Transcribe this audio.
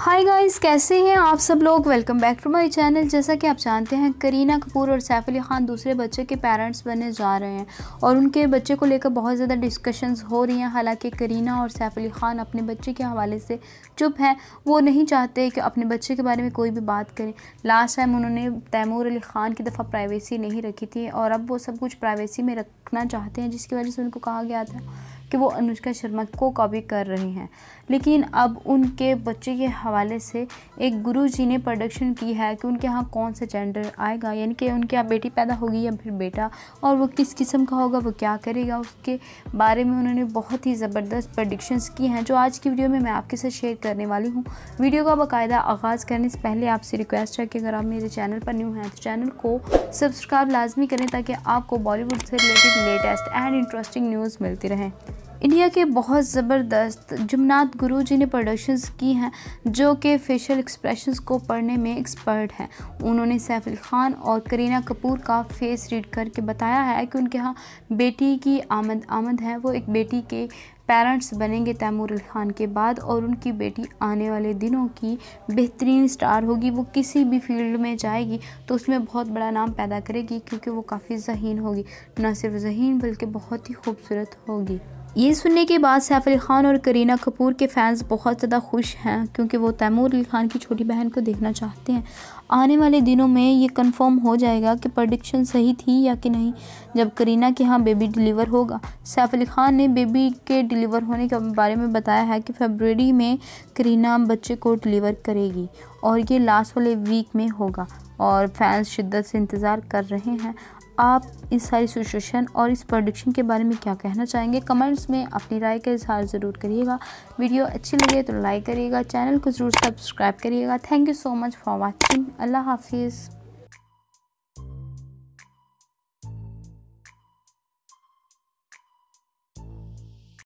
hi guys कैसे हैं आप सब लोग welcome back to my channel जैसा कि आप जानते हैं करीना कपूर और सैफ अली ख़ान दूसरे बच्चे के पेरेंट्स बनने जा रहे हैं और उनके बच्चे को लेकर बहुत ज़्यादा डिस्कशंस हो रही हैं हालांकि करीना और सैफ अली ख़ान अपने बच्चे के हवाले से चुप हैं वो नहीं चाहते कि अपने बच्चे के बारे में कोई भी बात करें लास्ट टाइम उन्होंने तैमूर अली ख़ान की दफ़ा प्राइवेसी नहीं रखी थी और अब वो सब कुछ प्राइवेसी में रखना चाहते हैं जिसकी वजह से उनको कहा गया था कि वो अनुष्का शर्मा को कॉपी कर रहे हैं लेकिन अब उनके बच्चे के हवाले से एक गुरु जी ने प्रोडक्शन की है कि उनके यहाँ कौन सा जेंडर आएगा यानी कि उनके यहाँ बेटी पैदा होगी या फिर बेटा और वो किस किस्म का होगा वो क्या करेगा उसके बारे में उन्होंने बहुत ही ज़बरदस्त प्रडिक्शंस की हैं जो आज की वीडियो में मैं आपके साथ शेयर करने वाली हूँ वीडियो का बाकायदा आगाज़ करने से पहले आपसे रिक्वेस्ट है कि अगर आप मेरे चैनल पर न्यू हैं तो चैनल को सब्सक्राइब लाजमी करें ताकि आपको बॉलीवुड से related latest and interesting news मिलती रहें इंडिया के बहुत ज़बरदस्त जुमनाथ गुरु जी ने प्रोडक्शंस की हैं जो कि फेशियल एक्सप्रेशंस को पढ़ने में एक्सपर्ट हैं उन्होंने सैफ अली ख़ान और करीना कपूर का फेस रीड करके बताया है कि उनके यहाँ बेटी की आमद आमद है वो एक बेटी के पेरेंट्स बनेंगे तैमूर खान के बाद और उनकी बेटी आने वाले दिनों की बेहतरीन स्टार होगी वो किसी भी फील्ड में जाएगी तो उसमें बहुत बड़ा नाम पैदा करेगी क्योंकि वो काफ़ी जहीन होगी ना सिर्फ जहीन बल्कि बहुत ही खूबसूरत होगी ये सुनने के बाद सैफ अली ख़ान और करीना कपूर के फैंस बहुत ज़्यादा खुश हैं क्योंकि वो तैमूर अली ख़ान की छोटी बहन को देखना चाहते हैं आने वाले दिनों में ये कंफर्म हो जाएगा कि प्रडिक्शन सही थी या कि नहीं जब करीना के यहाँ बेबी डिलीवर होगा सैफ अली ख़ान ने बेबी के डिलीवर होने के बारे में बताया है कि फेबररी में करीना बच्चे को डिलीवर करेगी और ये लास्ट वाले वीक में होगा और फैंस शिद्दत से इंतज़ार कर रहे हैं आप इस सारी सिचुएशन और इस प्रोडिक्शन के बारे में क्या कहना चाहेंगे कमेंट्स में अपनी राय का इजहार ज़रूर करिएगा वीडियो अच्छी लगे तो लाइक करिएगा चैनल को ज़रूर सब्सक्राइब करिएगा thank you so much for watching अल्लाह हाफिज़